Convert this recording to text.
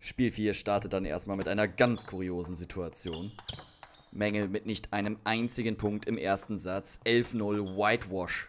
Spiel 4 startet dann erstmal mit einer ganz kuriosen Situation. Mängel mit nicht einem einzigen Punkt im ersten Satz. 11-0 Whitewash